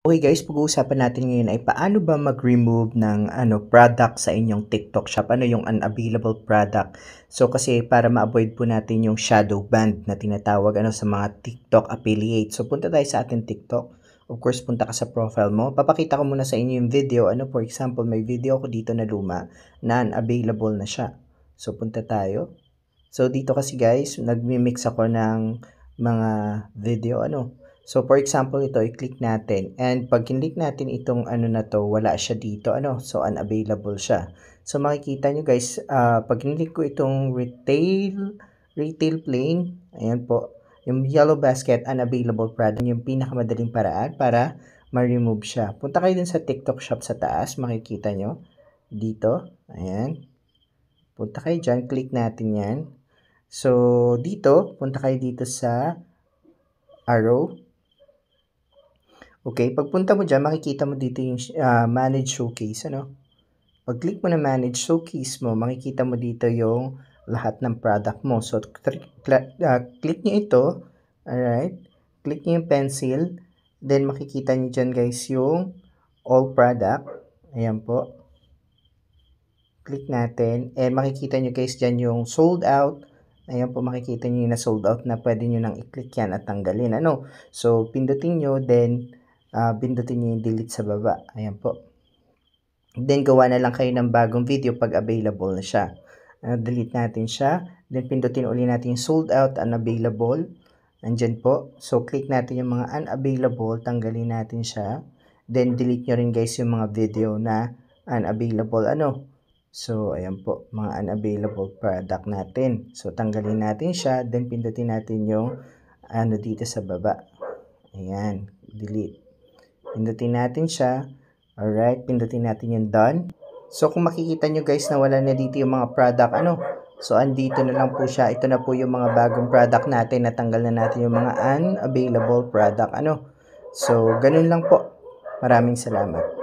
Okay guys, pag-uusapan natin ngayon ay paano ba mag-remove ng ano, product sa inyong TikTok shop. Ano yung unavailable product. So kasi para ma-avoid po natin yung shadow band na tinatawag ano, sa mga TikTok affiliate. So punta tayo sa ating TikTok. Of course, punta ka sa profile mo. Papakita ko muna sa inyo yung video. Ano, for example, may video ko dito na luma na unavailable na siya. So punta tayo. So dito kasi guys, nagmi-mix ako ng mga video ano So, for example, ito, i-click natin. And pag kinlik natin itong ano na to, wala siya dito. Ano? So, unavailable siya. So, makikita nyo guys, uh, pag kinlik ko itong retail, retail plane, ayan po, yung yellow basket, unavailable product, yung pinakamadaling paraan para ma-remove siya. Punta kayo din sa TikTok shop sa taas, makikita nyo. Dito, ayan. Punta kayo dyan, click natin yan. So, dito, punta kayo dito sa arrow, Okay, pagpunta mo dyan, makikita mo dito yung uh, ah, manage showcase, ano? Pag-click mo na manage showcase mo, makikita mo dito yung lahat ng product mo. So, uh, click nyo ito, alright? Click nyo yung pencil, then makikita nyo dyan guys yung all product. Ayan po. Click natin, and makikita nyo guys dyan yung sold out, Ayan po makikita nyo na sold out na pwede nyo nang i-click yan at tanggalin. Ano? So, pindutin nyo, then uh, pindutin nyo yung delete sa baba. Ayan po. Then, gawa na lang kayo ng bagong video pag available na siya. Uh, delete natin siya. Then, pindutin uli natin sold out, unavailable. Andyan po. So, click natin yung mga unavailable. Tanggalin natin siya. Then, delete nyo rin guys yung mga video na unavailable. Ano? So, ayan po. Mga unavailable product natin. So, tanggalin natin siya. Then, pindutin natin yung ano dito sa baba. Ayan. Delete. Pindutin natin siya. Alright, pindutin natin yung done. So, kung makikita nyo guys na wala na dito yung mga product, ano? So, andito na lang po siya. Ito na po yung mga bagong product natin. Natanggal na natin yung mga unavailable product, ano? So, ganun lang po. Maraming salamat.